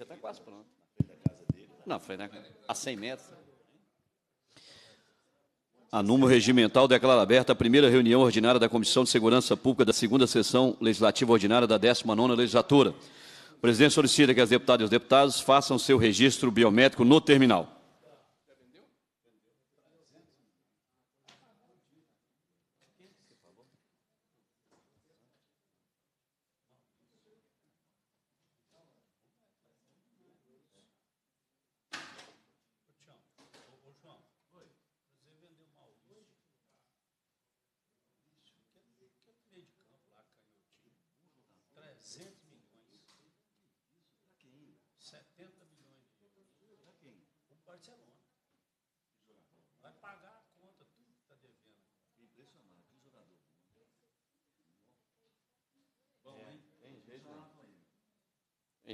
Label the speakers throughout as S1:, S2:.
S1: Já está quase pronto. Na frente da casa dele? Não, né? foi na, a 100 metros. Anúncio regimental declara aberta a primeira reunião ordinária da Comissão de Segurança Pública da segunda sessão legislativa ordinária da 19 legislatura. O presidente solicita que as deputadas e os deputados façam seu registro biométrico no terminal.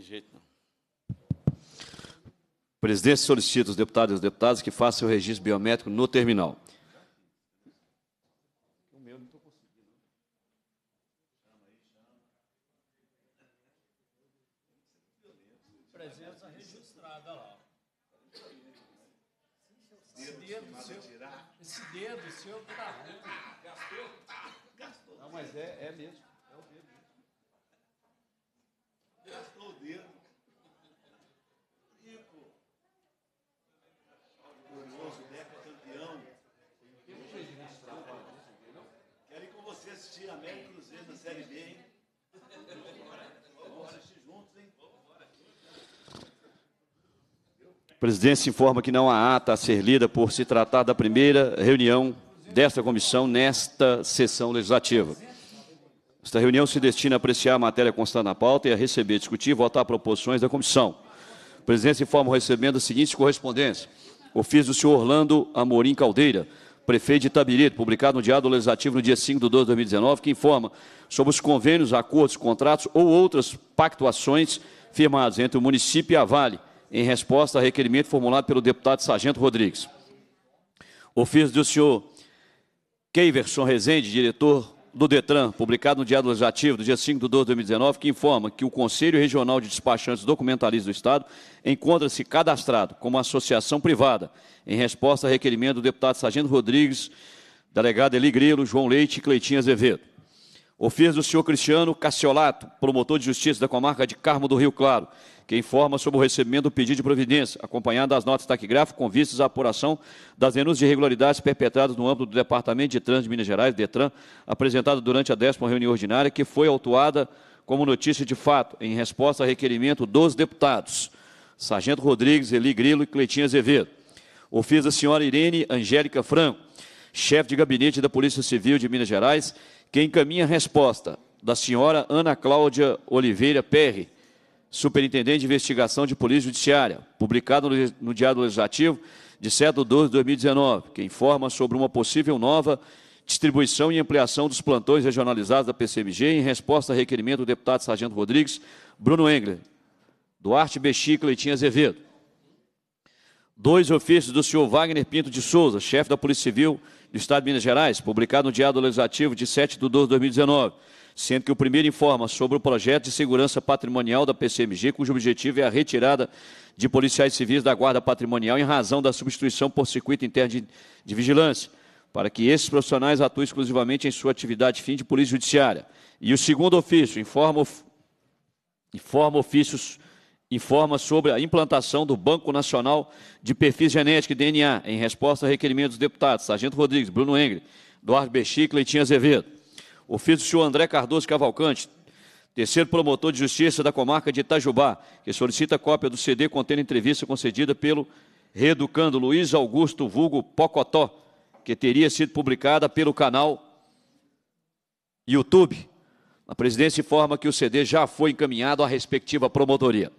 S1: jeito não. Presidente solicito os deputados e os deputados que façam o registro biométrico no terminal.
S2: Esse dedo seu está ruim.
S1: Tá, gastou? Não, mas é, é mesmo. Série B, hein? Vamos assistir juntos, hein? A presidência informa que não há ata a ser lida por se tratar da primeira reunião desta comissão nesta sessão legislativa. Esta reunião se destina a apreciar a matéria constante na pauta e a receber, discutir e votar proposições da comissão. A presidência informa recebendo a seguinte correspondência. Ofício do senhor Orlando Amorim Caldeira, prefeito de Itabirito, publicado no Diário Legislativo no dia 5 de 12 de 2019, que informa sobre os convênios, acordos, contratos ou outras pactuações firmados entre o município e a Vale, em resposta a requerimento formulado pelo deputado Sargento Rodrigues. Ofício do senhor Keiverson Rezende, diretor do Detran, publicado no Diário Legislativo, do dia 5 de 12 de 2019, que informa que o Conselho Regional de Despachantes Documentalistas do Estado encontra-se cadastrado como associação privada, em resposta a requerimento do deputado Sargento Rodrigues, delegado Eli Grilo, João Leite e Cleitinho Azevedo. Ofício do senhor Cristiano Cassiolato, promotor de justiça da comarca de Carmo do Rio Claro, que informa sobre o recebimento do pedido de providência, acompanhado das notas taquigráficas com vistas à apuração das denúncias de irregularidades perpetradas no âmbito do Departamento de Trânsito de Minas Gerais, DETRAN, apresentada durante a décima reunião ordinária, que foi autuada como notícia de fato, em resposta a requerimento dos deputados Sargento Rodrigues, Eli Grilo e Cleitinho Azevedo. Ofício da senhora Irene Angélica Franco, chefe de gabinete da Polícia Civil de Minas Gerais, quem encaminha a resposta da senhora Ana Cláudia Oliveira Perry, Superintendente de Investigação de Polícia Judiciária, publicado no, Diário Legislativo de 7 de 12 de 2019, que informa sobre uma possível nova distribuição e ampliação dos plantões regionalizados da PCMG em resposta a requerimento do deputado Sargento Rodrigues, Bruno Engler, Duarte Bexica Leitinho Azevedo. Dois ofícios do senhor Wagner Pinto de Souza, chefe da Polícia Civil do Estado de Minas Gerais, publicado no Diário Legislativo de 7 de 12 de 2019, sendo que o primeiro informa sobre o projeto de segurança patrimonial da PCMG, cujo objetivo é a retirada de policiais civis da guarda patrimonial em razão da substituição por circuito interno de, de vigilância, para que esses profissionais atuem exclusivamente em sua atividade fim de polícia judiciária. E o segundo ofício informa, informa ofícios informa sobre a implantação do Banco Nacional de Perfis Genéticos e DNA, em resposta a requerimentos dos deputados Sargento Rodrigues, Bruno Engre, Eduardo Bexi, Leitinho Azevedo. Ofício do senhor André Cardoso Cavalcante, terceiro promotor de justiça da comarca de Itajubá, que solicita cópia do CD contendo entrevista concedida pelo reeducando Luiz Augusto Vulgo Pocotó, que teria sido publicada pelo canal YouTube. A presidência informa que o CD já foi encaminhado à respectiva promotoria.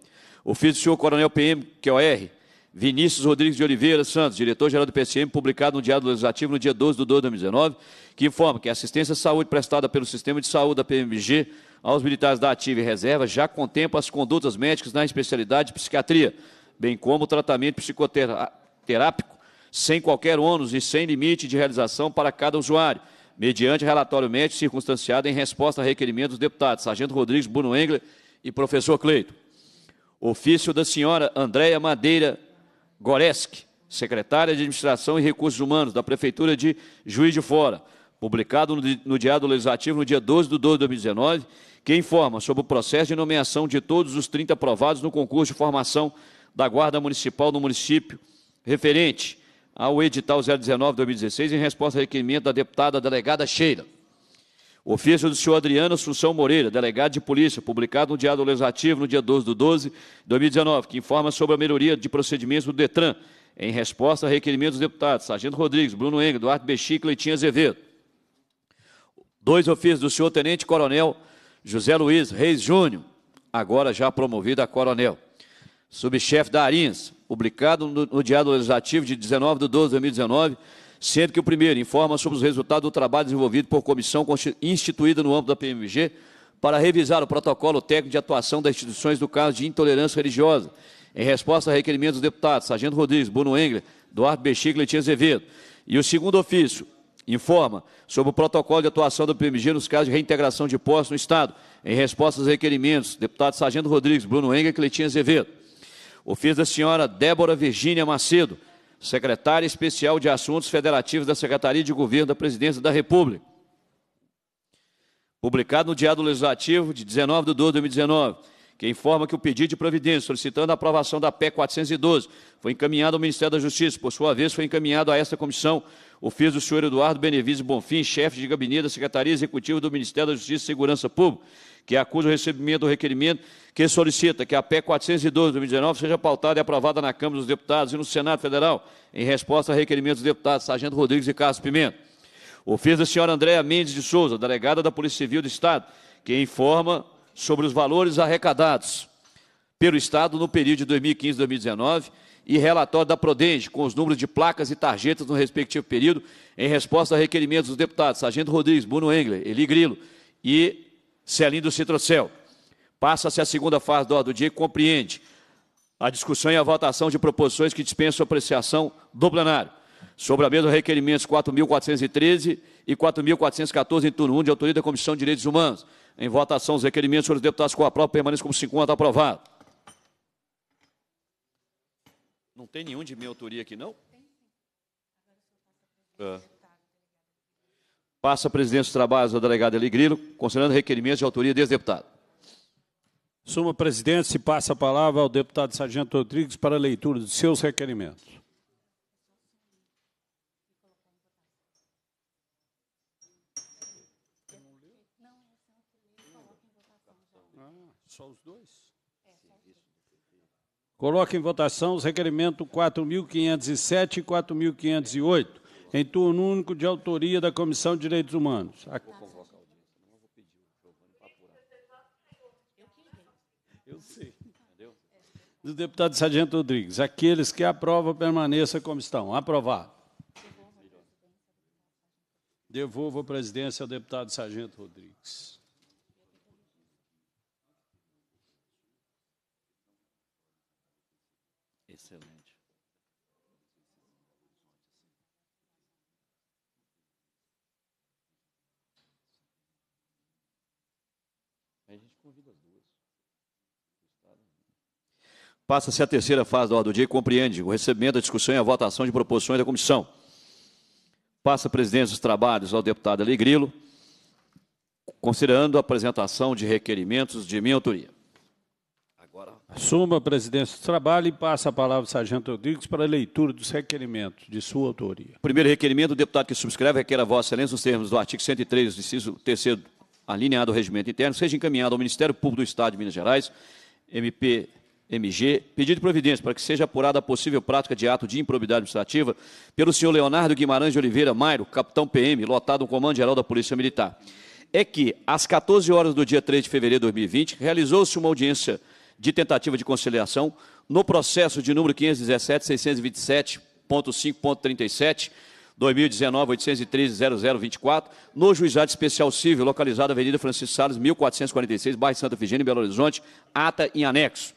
S1: Ofício do senhor Coronel PM, que é R, Vinícius Rodrigues de Oliveira Santos, diretor-geral do PCM, publicado no Diário Legislativo no dia 12 de de 2019, que informa que a assistência à saúde prestada pelo Sistema de Saúde da PMG aos militares da ativa e reserva já contempla as condutas médicas na especialidade de psiquiatria, bem como o tratamento psicoterápico, sem qualquer ônus e sem limite de realização para cada usuário, mediante relatório médico circunstanciado em resposta a requerimentos dos deputados Sargento Rodrigues, Bruno Engler e professor Cleito. Ofício da senhora Andréia Madeira Goreski, secretária de Administração e Recursos Humanos da Prefeitura de Juiz de Fora, publicado no Diário Legislativo no dia 12 de 12 de 2019, que informa sobre o processo de nomeação de todos os 30 aprovados no concurso de formação da Guarda Municipal do município, referente ao edital 019-2016, em resposta ao requerimento da deputada delegada Sheila. Ofício do senhor Adriano Assunção Moreira, delegado de polícia, publicado no Diário Legislativo no dia 12 de 12 de 2019, que informa sobre a melhoria de procedimentos do DETRAN, em resposta a requerimentos dos deputados Sargento Rodrigues, Bruno Engel, Eduardo Bexi e Cleitinho Azevedo. Dois ofícios do senhor Tenente Coronel José Luiz Reis Júnior, agora já promovido a coronel. Subchefe da Arins, publicado no, no Diário Legislativo de 19 de 12 de 2019, sendo que o primeiro informa sobre os resultados do trabalho desenvolvido por comissão instituída no âmbito da PMG para revisar o protocolo técnico de atuação das instituições do caso de intolerância religiosa, em resposta a requerimentos dos deputados Sargento Rodrigues, Bruno Engler, Eduardo Bexiga e Letícia Azevedo. E o segundo ofício informa sobre o protocolo de atuação da PMG nos casos de reintegração de postos no Estado, em resposta aos requerimentos deputado Sargento Rodrigues, Bruno Engler e Letícia Azevedo. Ofício da senhora Débora Virgínia Macedo, secretária especial de Assuntos Federativos da Secretaria de Governo da Presidência da República. Publicado no Diário Legislativo de 19 de 12 de 2019, que informa que o pedido de providência solicitando a aprovação da PEC 412 foi encaminhado ao Ministério da Justiça. Por sua vez, foi encaminhado a esta comissão o ofício do senhor Eduardo Benevides Bonfim, chefe de gabinete da Secretaria Executiva do Ministério da Justiça e Segurança Pública, que é acusa o recebimento do requerimento que solicita que a PEC 412 de 2019 seja pautada e aprovada na Câmara dos Deputados e no Senado Federal, em resposta a requerimentos dos deputados Sargento Rodrigues e Carlos Pimenta. Ofício da senhora Andréa Mendes de Souza, delegada da Polícia Civil do Estado, que informa sobre os valores arrecadados pelo Estado no período de 2015 2019 e relatório da Prodenge, com os números de placas e tarjetas no respectivo período, em resposta a requerimentos dos deputados Sargento Rodrigues, Bruno Engler, Eli Grilo e do Citrocel. Passa-se a segunda fase do ordem do dia que compreende a discussão e a votação de proposições que dispensam apreciação do plenário. Sobre a mesma requerimentos 4.413 e 4.414 em turno 1 de autoria da Comissão de Direitos Humanos. Em votação, os requerimentos sobre os deputados com a prova permanecem como 50 aprovado. Não tem nenhum de minha autoria aqui, não? É. Passa a presidência dos trabalhos ao delegado Eli considerando requerimentos de autoria desse deputado.
S2: Suma presidente, se passa a palavra ao deputado Sargento Rodrigues para a leitura de seus requerimentos. Só os dois? Coloque em votação os requerimentos 4.507 e 4.508 em turno único de autoria da Comissão de Direitos Humanos. A... Eu sei. Do deputado Sargento Rodrigues. Aqueles que aprovam, permaneça como estão. Aprovado. Devolvo a presidência ao deputado Sargento Rodrigues.
S1: Passa-se a terceira fase da ordem do dia e compreende o recebimento, a discussão e a votação de proposições da comissão. Passa a presidência dos trabalhos ao deputado Ali considerando a apresentação de requerimentos de minha autoria. Agora. Assuma a presidência
S2: do trabalho e passa a palavra ao sargento Rodrigues para a leitura dos requerimentos de sua autoria.
S1: Primeiro requerimento, o deputado que subscreve requer a vossa excelência nos termos do artigo 103, inciso 3 alinhado ao regimento interno, seja encaminhado ao Ministério Público do Estado de Minas Gerais, MP MG, pedido de providência para que seja apurada a possível prática de ato de improbidade administrativa pelo senhor Leonardo Guimarães de Oliveira Mairo, capitão PM, lotado no Comando Geral da Polícia Militar. É que, às 14 horas do dia 3 de fevereiro de 2020, realizou-se uma audiência de tentativa de conciliação no processo de número 517.627.5.37. 2019-813-0024, no Juizado Especial Civil, localizado na Avenida Francisco Salles, 1446, bairro Santa Figênia, Belo Horizonte, ata em anexo.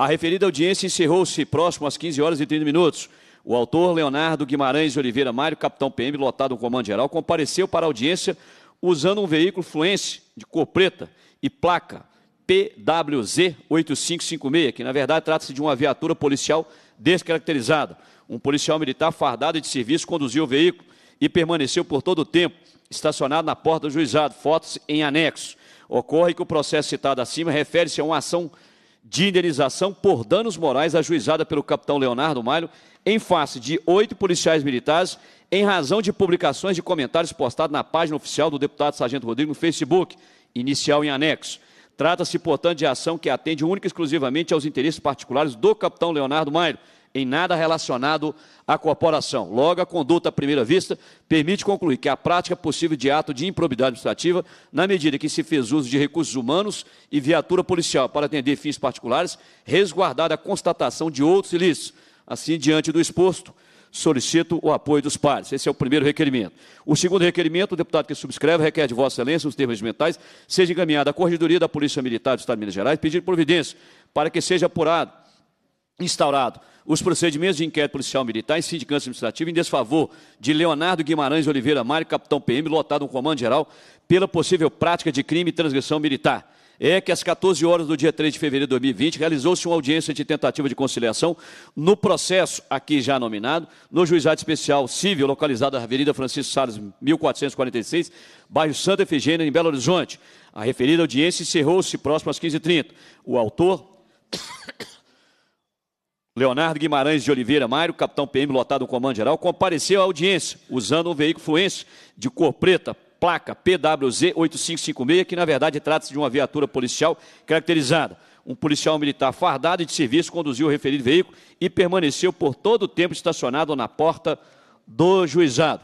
S1: A referida audiência encerrou-se próximo às 15 horas e 30 minutos. O autor Leonardo Guimarães Oliveira Mário, capitão PM, lotado no comando geral, compareceu para a audiência usando um veículo fluense de cor preta e placa PWZ 8556, que na verdade trata-se de uma viatura policial descaracterizada. Um policial militar fardado de serviço conduziu o veículo e permaneceu por todo o tempo estacionado na porta do juizado. Fotos em anexo. Ocorre que o processo citado acima refere-se a uma ação de indenização por danos morais ajuizada pelo capitão Leonardo Malho em face de oito policiais militares em razão de publicações de comentários postados na página oficial do deputado Sargento Rodrigo no Facebook, inicial em anexo. Trata-se, portanto, de ação que atende única e exclusivamente aos interesses particulares do capitão Leonardo Maio, em nada relacionado à corporação. Logo, a conduta à primeira vista permite concluir que a prática é possível de ato de improbidade administrativa, na medida que se fez uso de recursos humanos e viatura policial para atender fins particulares, resguardada a constatação de outros ilícitos. Assim, diante do exposto, solicito o apoio dos pares. Esse é o primeiro requerimento. O segundo requerimento, o deputado que subscreve requer de Vossa Excelência, os termos mentais seja encaminhado à Corregedoria da Polícia Militar do Estado de Minas Gerais, pedindo providência para que seja apurado instaurado os procedimentos de inquérito policial militar e sindicância administrativa em desfavor de Leonardo Guimarães Oliveira Mário, capitão PM, lotado no comando geral, pela possível prática de crime e transgressão militar. É que às 14 horas do dia 3 de fevereiro de 2020 realizou-se uma audiência de tentativa de conciliação no processo aqui já nominado, no Juizado Especial Civil, localizado na Avenida Francisco Salles, 1446, bairro Santa Efigênia, em Belo Horizonte. A referida audiência encerrou-se próximo às 15h30. O autor Leonardo Guimarães de Oliveira Mairo, capitão PM lotado no comando geral, compareceu à audiência usando um veículo fluente de cor preta, placa PWZ 8556, que na verdade trata-se de uma viatura policial caracterizada. Um policial militar fardado e de serviço conduziu o referido veículo e permaneceu por todo o tempo estacionado na porta do juizado.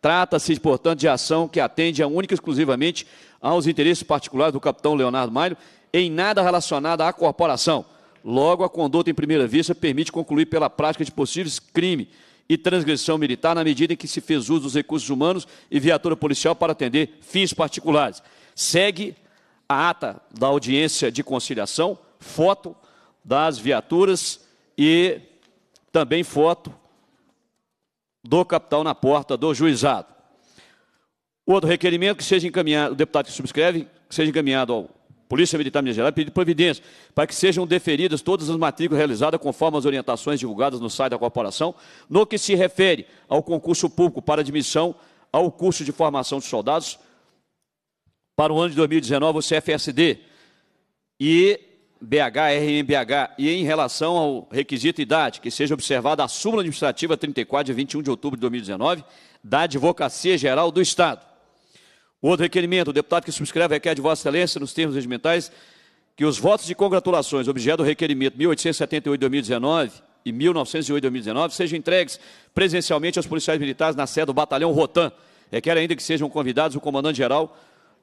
S1: Trata-se, portanto, de ação que atende a única e exclusivamente aos interesses particulares do capitão Leonardo Mairo, em nada relacionada à corporação Logo, a conduta em primeira vista permite concluir pela prática de possíveis crime e transgressão militar na medida em que se fez uso dos recursos humanos e viatura policial para atender fins particulares. Segue a ata da audiência de conciliação, foto das viaturas e também foto do capitão na porta do juizado. Outro requerimento que seja encaminhado, o deputado que subscreve, que seja encaminhado ao Polícia Militar Minas Gerais pediu providência para que sejam deferidas todas as matrículas realizadas conforme as orientações divulgadas no site da corporação, no que se refere ao concurso público para admissão ao curso de formação de soldados para o ano de 2019, o CFSD e BH, RMBH, e em relação ao requisito de idade, que seja observada a súmula administrativa 34 de 21 de outubro de 2019 da Advocacia Geral do Estado. Outro requerimento, o deputado que subscreve requer de Vossa Excelência, nos termos regimentais, que os votos de congratulações, objeto do requerimento 1878-2019 e 1908-2019, sejam entregues presencialmente aos policiais militares na sede do Batalhão Rotan. Requer ainda que sejam convidados o comandante-geral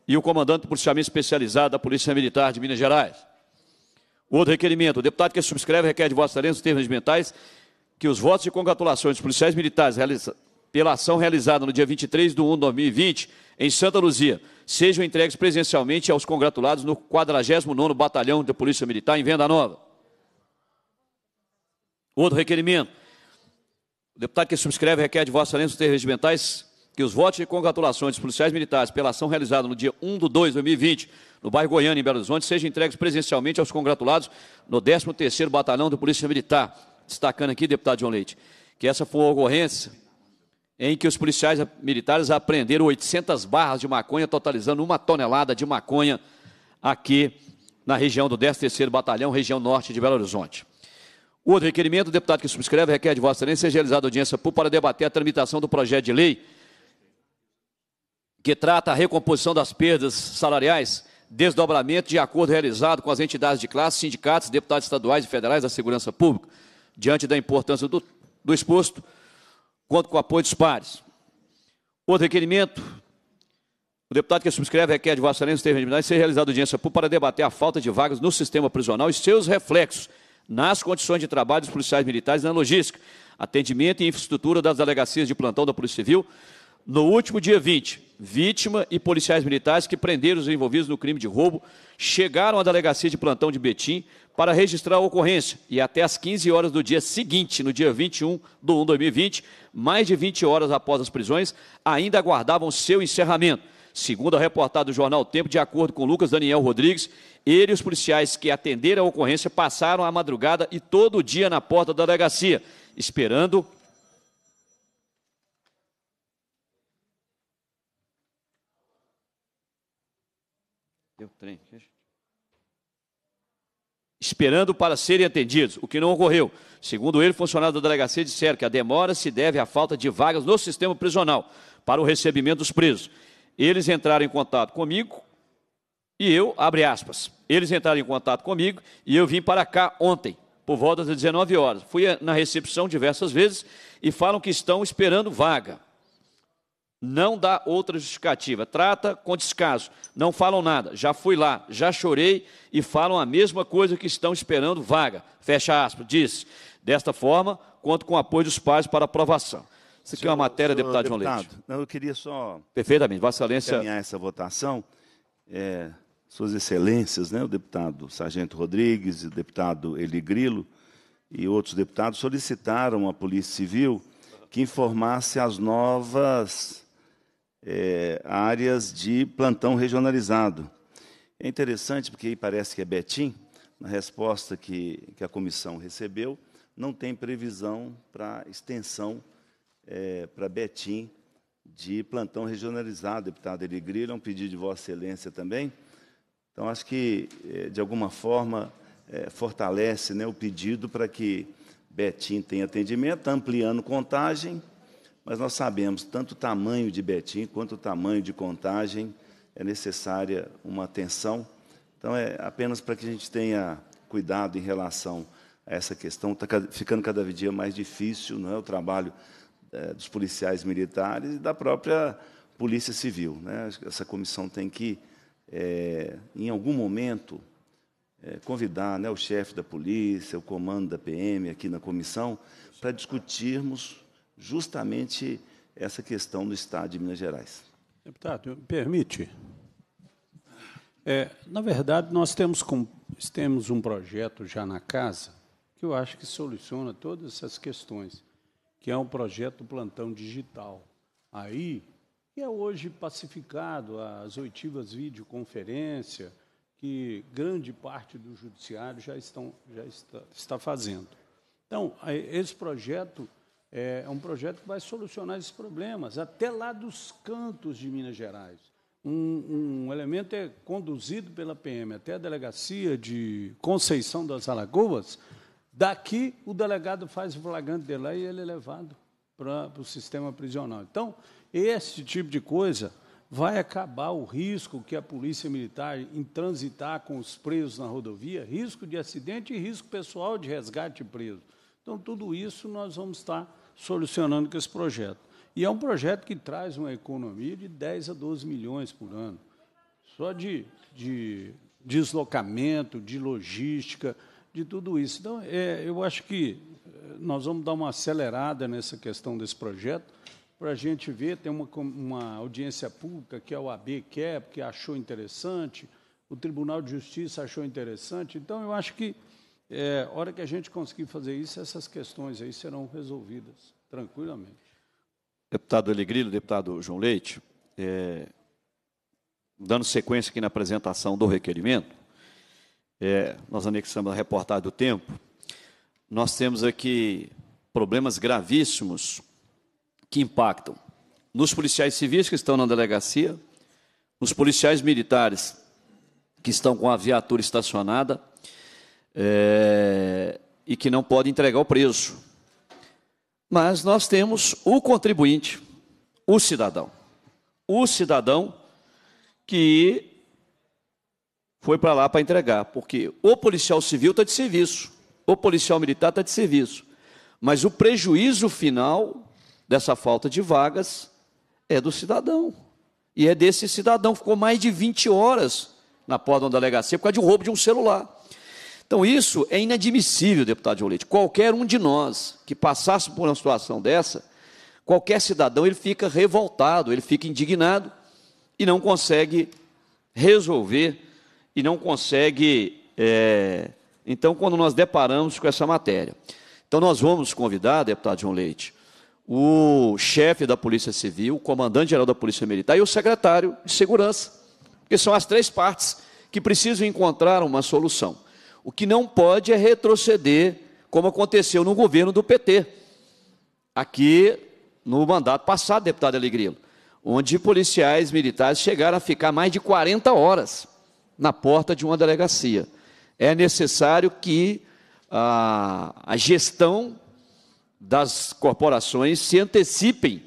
S1: e o comandante do policiamento especializado da Polícia Militar de Minas Gerais. Outro requerimento, o deputado que subscreve requer de Vossa Excelência, nos termos regimentais, que os votos de congratulações dos policiais militares realizados pela ação realizada no dia 23 de 1 de 2020 em Santa Luzia, sejam entregues presencialmente aos congratulados no 49º Batalhão de Polícia Militar em Venda Nova. Outro requerimento. O deputado que subscreve requer de Vossa Excelência os regimentais que os votos de congratulações dos policiais militares pela ação realizada no dia 1 de 2 de 2020, no bairro Goiânia, em Belo Horizonte, sejam entregues presencialmente aos congratulados no 13º Batalhão de Polícia Militar. Destacando aqui, deputado João Leite, que essa foi a ocorrência em que os policiais militares apreenderam 800 barras de maconha, totalizando uma tonelada de maconha aqui na região do 13º Batalhão, região norte de Belo Horizonte. O outro requerimento, o deputado que subscreve, requer de vossa excelência seja realizada audiência pública para debater a tramitação do projeto de lei que trata a recomposição das perdas salariais, desdobramento de acordo realizado com as entidades de classe, sindicatos, deputados estaduais e federais da segurança pública. Diante da importância do, do exposto, Conto com o apoio dos pares. Outro requerimento. O deputado que subscreve requer de Vossa Excelência ter de ser realizada audiência pública para debater a falta de vagas no sistema prisional e seus reflexos nas condições de trabalho dos policiais militares e na logística, atendimento e infraestrutura das delegacias de plantão da Polícia Civil, no último dia 20, vítima e policiais militares que prenderam os envolvidos no crime de roubo chegaram à delegacia de plantão de Betim para registrar a ocorrência e até às 15 horas do dia seguinte, no dia 21 de 1 de 2020, mais de 20 horas após as prisões, ainda aguardavam seu encerramento. Segundo a reportada do jornal Tempo, de acordo com Lucas Daniel Rodrigues, ele e os policiais que atenderam a ocorrência passaram a madrugada e todo o dia na porta da delegacia, esperando Deu trem. Esperando para serem atendidos, o que não ocorreu. Segundo ele, funcionários da delegacia disseram que a demora se deve à falta de vagas no sistema prisional para o recebimento dos presos. Eles entraram em contato comigo e eu, abre aspas, eles entraram em contato comigo e eu vim para cá ontem, por volta das 19 horas. Fui na recepção diversas vezes e falam que estão esperando vaga não dá outra justificativa, trata com descaso, não falam nada, já fui lá, já chorei e falam a mesma coisa que estão esperando vaga, fecha aspas, disse. Desta forma, conto com o apoio dos pais para aprovação. Isso aqui senhor, é uma matéria, deputado, deputado João Leite.
S3: Não, eu queria só...
S1: Perfeitamente, Vossa
S3: Excelência... essa votação, é, suas excelências, né, o deputado Sargento Rodrigues, o deputado Eli Grilo e outros deputados solicitaram à Polícia Civil que informasse as novas é, áreas de plantão regionalizado. É interessante porque aí parece que é Betim, na resposta que, que a comissão recebeu, não tem previsão para extensão é, para Betim de plantão regionalizado, deputado Eli é um pedido de Vossa Excelência também. Então, acho que, eh, de alguma forma, é, fortalece né, o pedido para que Betim tenha atendimento, ampliando contagem, mas nós sabemos, tanto o tamanho de Betim quanto o tamanho de contagem, é necessária uma atenção. Então, é apenas para que a gente tenha cuidado em relação a essa questão. Está ficando cada dia mais difícil não é, o trabalho é, dos policiais militares e da própria Polícia Civil. Né? Essa comissão tem que, é, em algum momento, é, convidar né, o chefe da polícia, o comando da PM aqui na comissão, para discutirmos justamente essa questão do Estado de Minas Gerais. Deputado, permite?
S2: É, na verdade, nós temos, com, temos um projeto já na casa que eu acho que soluciona todas essas questões, que é um projeto plantão digital. Aí, que é hoje pacificado, as oitivas videoconferência, que grande parte do judiciário já, estão, já está, está fazendo. Então, esse projeto é, é um projeto que vai solucionar esses problemas, até lá dos cantos de Minas Gerais. Um, um, elemento é conduzido pela PM até a delegacia de Conceição das Alagoas, daqui o delegado faz o flagrante dele lá e ele é levado para o sistema prisional. Então, esse tipo de coisa vai acabar o risco que a polícia militar em transitar com os presos na rodovia, risco de acidente e risco pessoal de resgate de preso. Então, tudo isso nós vamos estar solucionando com esse projeto. E é um projeto que traz uma economia de 10 a 12 milhões por ano, só de, de deslocamento, de logística, de tudo isso. Então, é, eu acho que eh, nós vamos dar uma acelerada nessa questão desse projeto, para a gente ver, tem uma, uma audiência pública que a OAB quer, porque achou interessante, o Tribunal de Justiça achou interessante. Então, eu acho que é, hora que a gente conseguir fazer isso, essas questões aí serão resolvidas tranquilamente.
S1: Deputado Alegrilho, deputado João Leite, é, dando sequência aqui na apresentação do requerimento, é, nós anexamos a reportagem do tempo, nós temos aqui problemas gravíssimos que impactam nos policiais civis que estão na delegacia, nos policiais militares que estão com a viatura estacionada, é, e que não pode entregar o preso. Mas nós temos o contribuinte, o cidadão. O cidadão que foi para lá para entregar, porque o policial civil está de serviço, o policial militar está de serviço, mas o prejuízo final dessa falta de vagas é do cidadão. E é desse cidadão que ficou mais de 20 horas na porta da delegacia por causa de um roubo de um celular. Então, isso é inadmissível, deputado João Leite. Qualquer um de nós que passasse por uma situação dessa, qualquer cidadão, ele fica revoltado, ele fica indignado e não consegue resolver e não consegue. É... Então, quando nós deparamos com essa matéria. Então, nós vamos convidar, deputado João Leite, o chefe da Polícia Civil, o comandante-geral da Polícia Militar e o secretário de Segurança, que são as três partes que precisam encontrar uma solução. O que não pode é retroceder, como aconteceu no governo do PT, aqui no mandato passado, deputado Alegrilo, onde policiais militares chegaram a ficar mais de 40 horas na porta de uma delegacia. É necessário que a, a gestão das corporações se antecipem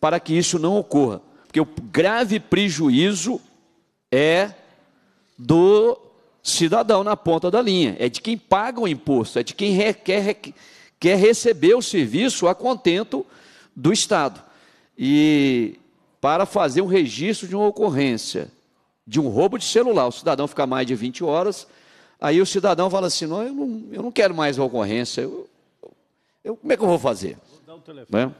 S1: para que isso não ocorra, porque o grave prejuízo é do cidadão na ponta da linha, é de quem paga o imposto, é de quem requer, quer receber o serviço a contento do Estado. E para fazer um registro de uma ocorrência de um roubo de celular, o cidadão fica mais de 20 horas, aí o cidadão fala assim: não, eu não, eu não quero mais a ocorrência, eu, eu, como é que eu vou fazer?
S2: Vou dar o telefone. Né?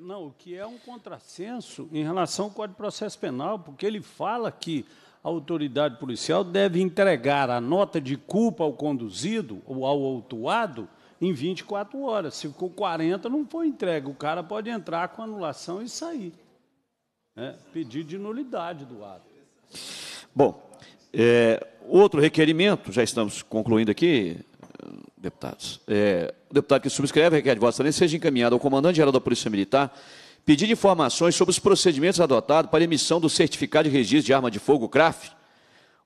S2: não, o que é um contrassenso em relação ao Código de Processo Penal, porque ele fala que a autoridade policial deve entregar a nota de culpa ao conduzido ou ao autuado em 24 horas. Se ficou 40, não foi entregue. O cara pode entrar com anulação e sair. Né? Pedir de nulidade do ato.
S1: Bom, é, outro requerimento, já estamos concluindo aqui, deputados. É, o deputado que subscreve requer de vossa excelência seja encaminhado ao comandante-geral da Polícia Militar pedir informações sobre os procedimentos adotados para emissão do certificado de registro de arma de fogo, CRAF,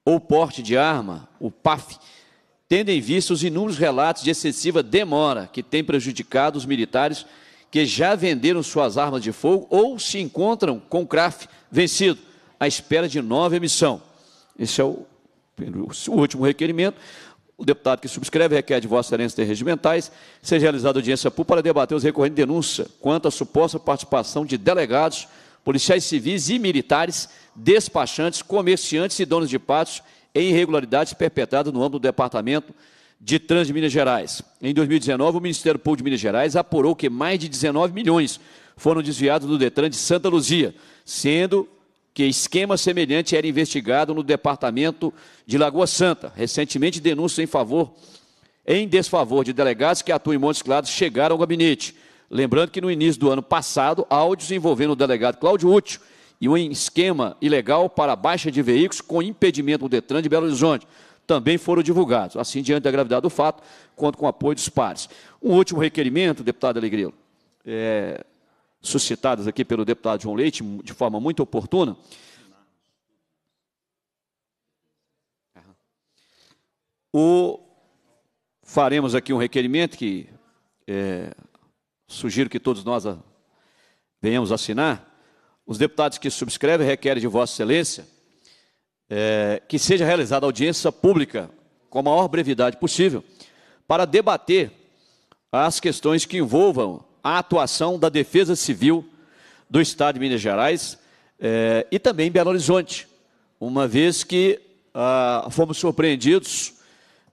S1: ou porte de arma, o PAF, tendo em vista os inúmeros relatos de excessiva demora que tem prejudicado os militares que já venderam suas armas de fogo ou se encontram com o CRAF vencido, à espera de nova emissão. Esse é o, o último requerimento. O deputado que subscreve requer de Vossa Excelência de regimentais, seja realizada audiência pública para debater os recorrentes de denúncia quanto à suposta participação de delegados, policiais civis e militares, despachantes, comerciantes e donos de pátios em irregularidades perpetradas no âmbito do Departamento de Trânsito de Minas Gerais. Em 2019, o Ministério Público de Minas Gerais apurou que mais de 19 milhões foram desviados do Detran de Santa Luzia, sendo que esquema semelhante era investigado no departamento de Lagoa Santa. Recentemente, denúncia em favor em desfavor de delegados que atuam em Montes Claros chegaram ao gabinete. Lembrando que no início do ano passado, áudios envolvendo o delegado Cláudio Útil e um esquema ilegal para baixa de veículos com impedimento do Detran de Belo Horizonte também foram divulgados. Assim, diante da gravidade do fato, conto com o apoio dos pares. Um último requerimento, deputado Alegrilo. É, suscitadas aqui pelo deputado João Leite de forma muito oportuna. O, faremos aqui um requerimento que é, sugiro que todos nós a, venhamos assinar. Os deputados que subscrevem requerem de Vossa Excelência é, que seja realizada audiência pública com a maior brevidade possível para debater as questões que envolvam a atuação da Defesa Civil do Estado de Minas Gerais eh, e também em Belo Horizonte, uma vez que ah, fomos surpreendidos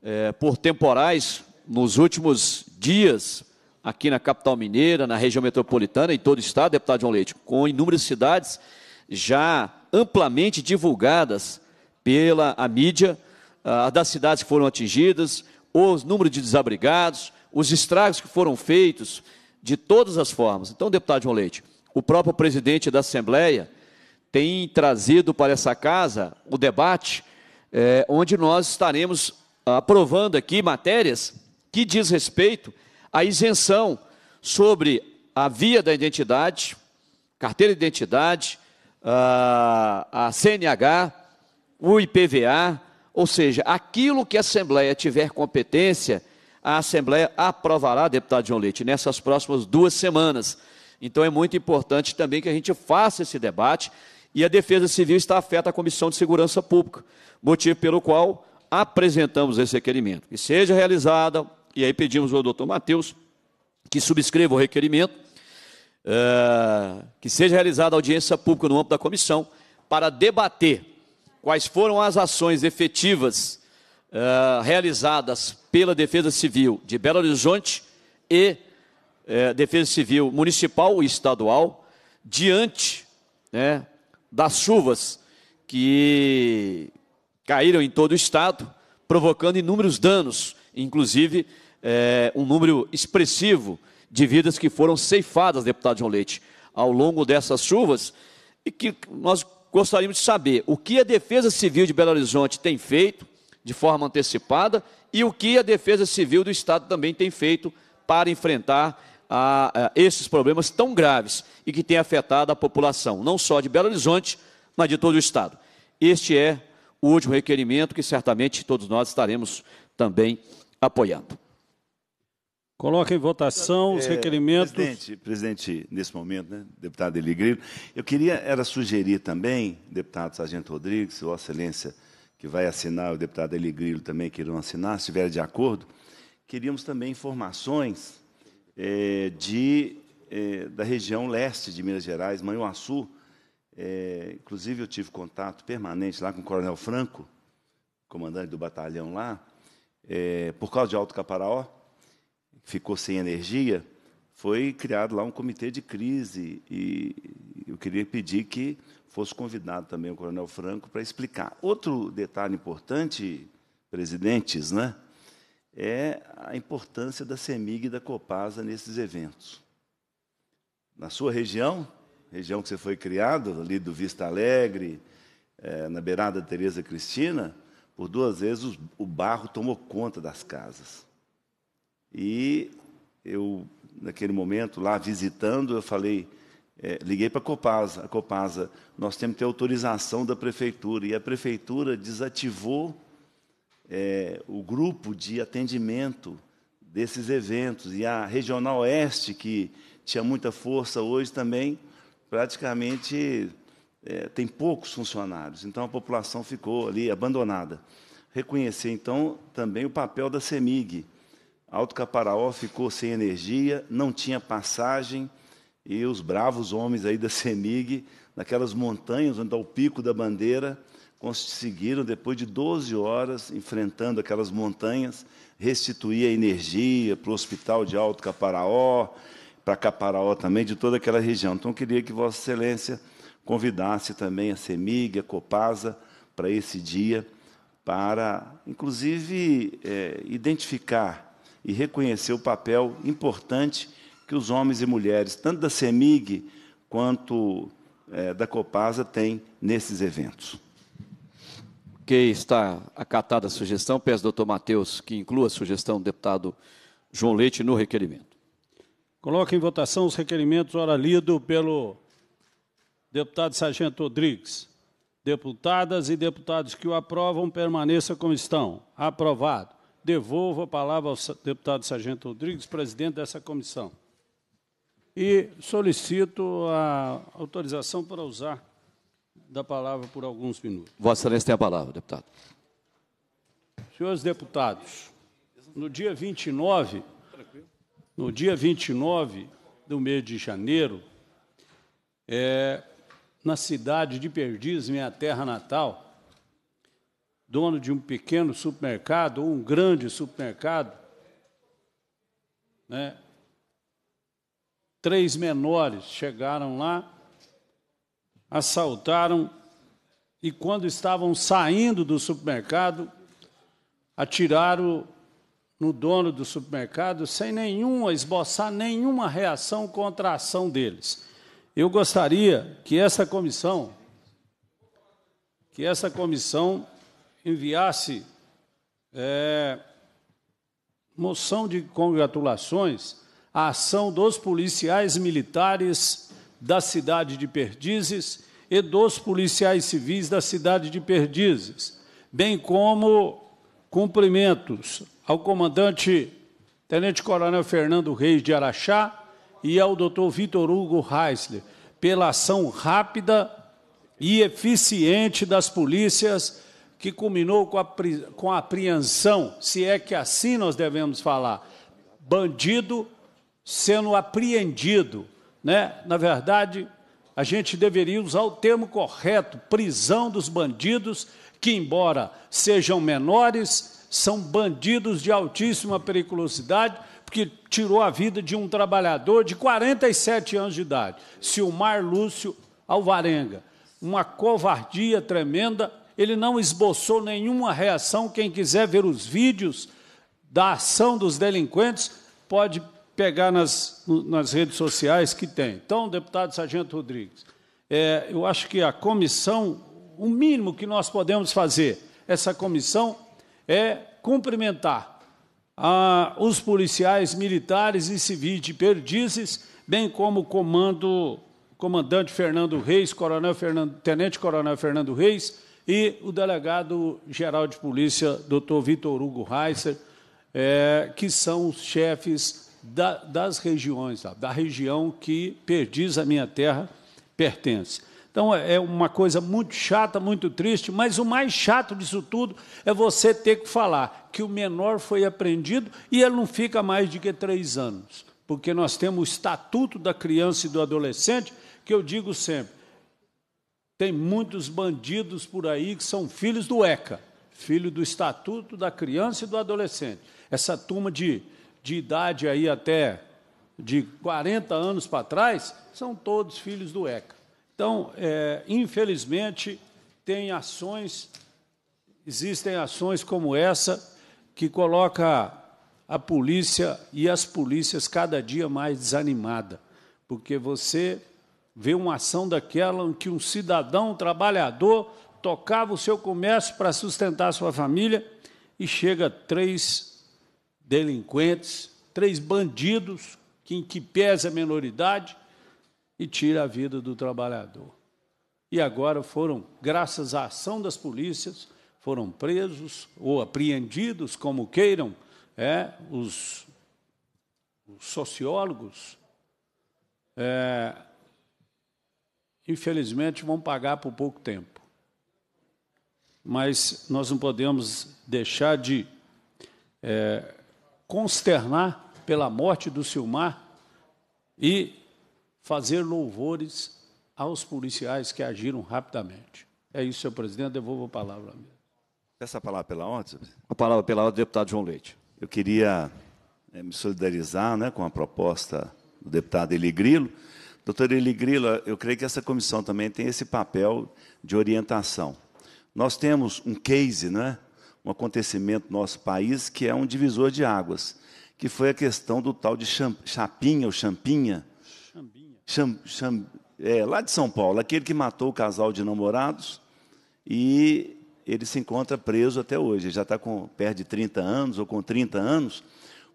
S1: eh, por temporais nos últimos dias aqui na capital mineira, na região metropolitana, em todo o estado, deputado João Leite, com inúmeras cidades já amplamente divulgadas pela a mídia, ah, das cidades que foram atingidas, o número de desabrigados, os estragos que foram feitos de todas as formas. Então, deputado João Leite, o próprio presidente da Assembleia tem trazido para essa casa o debate, é, onde nós estaremos aprovando aqui matérias que diz respeito à isenção sobre a via da identidade, carteira de identidade, ah, a, a CNH, o IPVA, ou seja, aquilo que a Assembleia tiver competência a Assembleia aprovará, deputado João Leite, nessas próximas duas semanas. Então é muito importante também que a gente faça esse debate e a Defesa Civil está afeta à Comissão de Segurança Pública, motivo pelo qual apresentamos esse requerimento. Que seja realizada, e aí pedimos ao doutor Matheus que subscreva o requerimento, eh, que seja realizada audiência pública no âmbito da comissão para debater quais foram as ações efetivas ah, realizadas pela Defesa Civil de Belo Horizonte e eh, Defesa Civil Municipal e Estadual, diante né, das chuvas que caíram em todo o estado, provocando inúmeros danos, inclusive é, um número expressivo de vidas que foram ceifadas, deputado João Leite, ao longo dessas chuvas, e que nós gostaríamos de saber o que a Defesa Civil de Belo Horizonte tem feito de forma antecipada e o que a Defesa Civil do Estado também tem feito para enfrentar a, ah, a ah, esses problemas tão graves e que têm afetado a população, não só de Belo Horizonte, mas de todo o Estado. Este é o último requerimento que certamente todos nós estaremos também apoiando.
S3: Coloca em votação os é, requerimentos. É, presidente, presidente, nesse momento, né, deputado Eli Grilo, eu queria era sugerir também, deputado Sargento Rodrigues, Vossa Excelência que vai assinar, o deputado Eli também que irão assinar, se estiver de acordo, queríamos também informações é, de, é, da região leste de Minas Gerais, Manhuaçu. É, inclusive, eu tive contato permanente lá com o Coronel Franco, comandante do batalhão lá, é, por causa de Alto Caparaó, ficou sem energia, foi criado lá um comitê de crise e eu queria pedir que fosse convidado também o Coronel Franco para explicar. Outro detalhe importante, presidentes, né, é a importância da CEMIG e da Copasa nesses eventos. Na sua região, região que você foi criado, ali do Vista Alegre, é, na beirada da Tereza Cristina, por duas vezes os, o barro tomou conta das casas. E eu, naquele momento, lá visitando, eu falei é, liguei para a Copasa. A Copasa, nós temos que ter autorização da prefeitura. E a prefeitura desativou é, o grupo de atendimento desses eventos. E a Regional Oeste, que tinha muita força hoje também, praticamente é, tem poucos funcionários. Então a população ficou ali abandonada. Reconhecer, então, também o papel da CEMIG. Alto Caparaó ficou sem energia, não tinha passagem e os bravos homens aí da CEMIG, naquelas montanhas onde está o pico da bandeira, conseguiram, depois de 12 horas, enfrentando aquelas montanhas, restituir a energia para o hospital de Alto Caparaó, para Caparaó também, de toda aquela região. Então, queria que Vossa Excelência convidasse também a CEMIG, a Copasa, para esse dia, para, inclusive, é, identificar e reconhecer o papel importante que os homens e mulheres, tanto da CEMIG quanto é, da Copasa, têm nesses eventos. Ok, está
S1: acatada a sugestão. Peço, doutor Matheus, que inclua a sugestão do deputado João Leite no requerimento.
S2: Coloque em votação os requerimentos ora lido pelo deputado Sargento Rodrigues. Deputadas e deputados que o aprovam, permaneça como estão. Aprovado. Devolvo a palavra ao deputado Sargento Rodrigues, presidente dessa comissão. E solicito a autorização para usar da palavra por alguns minutos.
S1: Vossa Excelência tem a palavra, deputado.
S2: Senhores deputados, no dia 29, no dia 29 do mês de janeiro, é, na cidade de Perdiz, minha terra natal, dono de um pequeno supermercado ou um grande supermercado, né, três menores chegaram lá, assaltaram e, quando estavam saindo do supermercado, atiraram no dono do supermercado sem nenhuma, esboçar nenhuma reação contra a ação deles. Eu gostaria que essa comissão, que essa comissão enviasse é, moção de congratulações a ação dos policiais militares da cidade de Perdizes e dos policiais civis da cidade de Perdizes, bem como cumprimentos ao comandante Tenente Coronel Fernando Reis de Araxá e ao Dr. Vitor Hugo Reisler pela ação rápida e eficiente das polícias que culminou com a, com a apreensão, se é que assim nós devemos falar, bandido sendo apreendido, né? Na verdade, a gente deveria usar o termo correto, prisão dos bandidos, que embora sejam menores, são bandidos de altíssima periculosidade, porque tirou a vida de um trabalhador de 47 anos de idade, Silmar Lúcio Alvarenga. Uma covardia tremenda, ele não esboçou nenhuma reação. Quem quiser ver os vídeos da ação dos delinquentes, pode pegar nas, nas redes sociais que tem. Então, deputado Sargento Rodrigues, é, eu acho que a comissão, o mínimo que nós podemos fazer, essa comissão, é cumprimentar a, ah, os policiais militares e civis de Perdizes, bem como o comando, comandante Fernando Reis, coronel Fernando, tenente coronel Fernando Reis e o delegado geral de polícia, doutor Vitor Hugo Reiser é, que são os chefes da, das regiões, da região que perdiz a minha terra pertence. Então é, é uma coisa muito chata, muito triste, mas o mais chato disso tudo é você ter que falar que o menor foi apreendido e ele não fica mais de que três anos. Porque nós temos o estatuto da criança e do adolescente, que eu digo sempre: tem muitos bandidos por aí que são filhos do ECA, filho do estatuto da criança e do adolescente. Essa turma de de idade aí até de 40 anos para trás, são todos filhos do ECA. Então, é, infelizmente, tem ações, existem ações como essa que coloca a polícia e as polícias cada dia mais desanimada, porque você vê uma ação daquela em que um cidadão, um trabalhador, tocava o seu comércio para sustentar a sua família e chega três delinquentes, três bandidos, que, em que pese a menoridade, e tira a vida do trabalhador. E agora foram, graças à ação das polícias, foram presos ou apreendidos, como queiram, é, os, os sociólogos. É, infelizmente, vão pagar por pouco tempo. Mas nós não podemos deixar de é, consternar pela morte do Silmar e fazer louvores aos policiais que agiram rapidamente. É isso, senhor presidente. Devolvo a palavra. Essa palavra
S3: pela ordem? A palavra pela ordem, deputado João Leite. Eu queria eh, me solidarizar né, com a proposta do deputado Eli Grilo. Doutor Eli Grilo, eu creio que essa comissão também tem esse papel de orientação. Nós temos um case, né, um acontecimento no nosso país que é um divisor de águas, que foi a questão do tal de cham, Chapinha ou Champinha. Chambinha. Cham, cham, é, lá de São Paulo, aquele que matou o casal de namorados e ele se encontra preso até hoje. Ele já está com perto de 30 anos ou com 30 anos,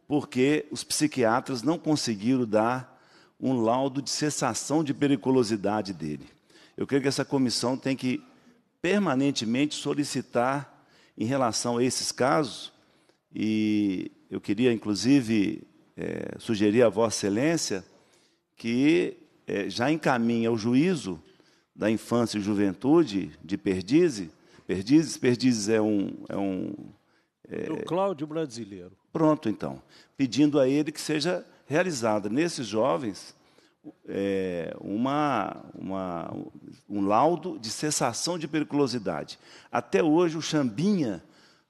S3: porque os psiquiatras não conseguiram dar um laudo de cessação de periculosidade dele. Eu creio que essa comissão tem que permanentemente solicitar em relação a esses casos, e eu queria, inclusive, é, sugerir à Vossa Excelência que é, já encaminhe ao juízo da infância e juventude de Perdizes. Perdizes, Perdizes é um. É um é, Do
S2: Cláudio Brasileiro.
S3: Pronto, então. Pedindo a ele que seja realizada nesses jovens é, uma, uma, um laudo de cessação de periculosidade. Até hoje, o chambinha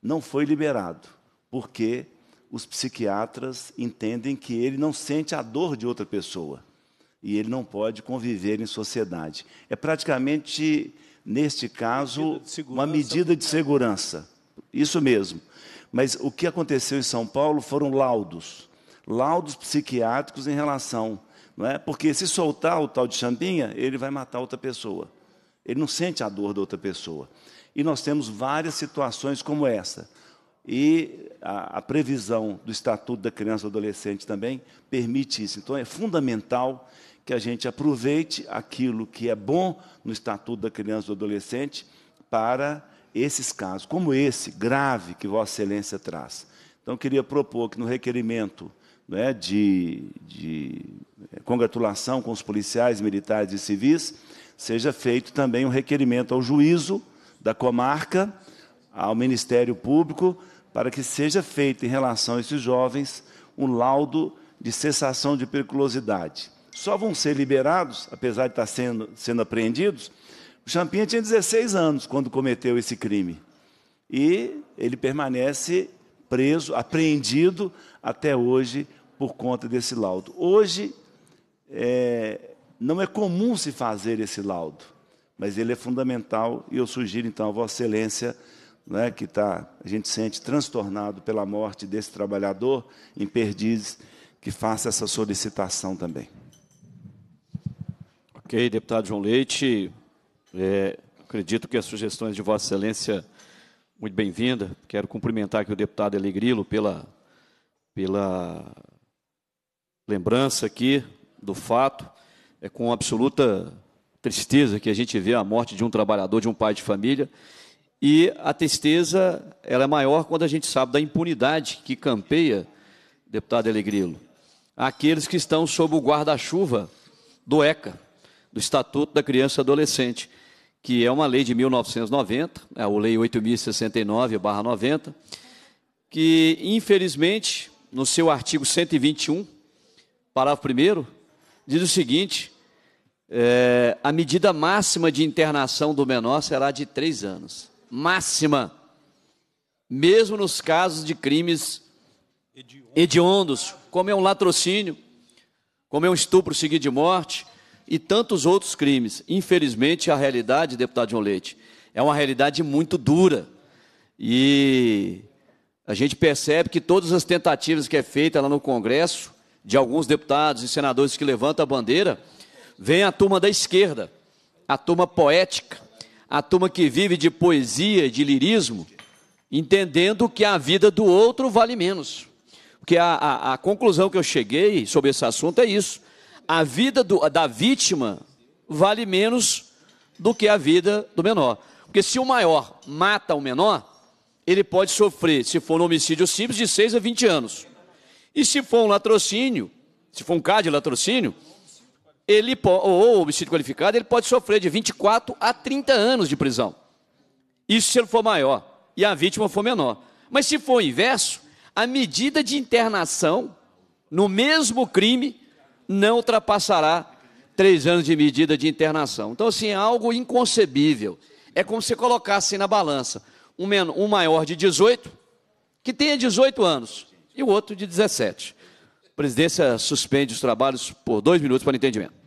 S3: não foi liberado, porque os psiquiatras entendem que ele não sente a dor de outra pessoa e ele não pode conviver em sociedade. É praticamente, neste caso, medida uma medida de segurança. Isso mesmo. Mas o que aconteceu em São Paulo foram laudos laudos psiquiátricos em relação não é? Porque se soltar o tal de champinha, ele vai matar outra pessoa. Ele não sente a dor da outra pessoa. E nós temos várias situações como essa. E a, a previsão do Estatuto da Criança e do Adolescente também permite isso. Então, é fundamental que a gente aproveite aquilo que é bom no Estatuto da Criança e do Adolescente para esses casos, como esse grave que Vossa Excelência traz. Então, eu queria propor que no requerimento né, de, de é, congratulação com os policiais, militares e civis, seja feito também um requerimento ao juízo da comarca, ao Ministério Público, para que seja feito em relação a esses jovens um laudo de cessação de periculosidade. Só vão ser liberados, apesar de estar sendo, sendo apreendidos. O Champinha tinha 16 anos quando cometeu esse crime. E ele permanece preso, apreendido até hoje por conta desse laudo. Hoje, é, não é comum se fazer esse laudo, mas ele é fundamental e eu sugiro então a Vossa Excelência, né, que tá, a gente sente transtornado pela morte desse trabalhador em Perdizes, que faça essa solicitação também.
S1: Ok, deputado João Leite, é, acredito que as sugestões de Vossa Excelência muito bem-vinda. Quero cumprimentar aqui o deputado Elegrilo pela, pela lembrança aqui do fato. É com absoluta tristeza que a gente vê a morte de um trabalhador, de um pai de família. E a tristeza ela é maior quando a gente sabe da impunidade que campeia, deputado Elegrilo, aqueles que estão sob o guarda-chuva do ECA, do Estatuto da Criança e Adolescente, que é uma lei de 1990, é a Lei 8.069-90, que, infelizmente, no seu artigo 121, parágrafo primeiro, diz o seguinte: é, a medida máxima de internação do menor será de três anos. Máxima. Mesmo nos casos de crimes hediondos, como é um latrocínio, como é um estupro seguido de morte e tantos outros crimes. Infelizmente, a realidade, deputado João Leite, é uma realidade muito dura. E a gente percebe que todas as tentativas que é feita lá no Congresso de alguns deputados e senadores que levantam a bandeira, vem a turma da esquerda, a turma poética, a turma que vive de poesia, de lirismo, entendendo que a vida do outro vale menos. Porque a, a, a conclusão que eu cheguei sobre esse assunto é isso. A vida do, da vítima vale menos do que a vida do menor. Porque se o maior mata o menor, ele pode sofrer, se for um homicídio simples, de 6 a 20 anos. E se for um latrocínio, se for um de latrocínio, ele ou homicídio qualificado, ele pode sofrer de 24 a 30 anos de prisão. Isso se ele for maior e a vítima for menor. Mas se for o inverso, a medida de internação no mesmo crime não ultrapassará três anos de medida de internação. Então, assim, é algo inconcebível. É como se colocasse na balança um, menor, um maior de 18, que tenha 18 anos, e o outro de 17. A presidência suspende os trabalhos por dois minutos para entendimento.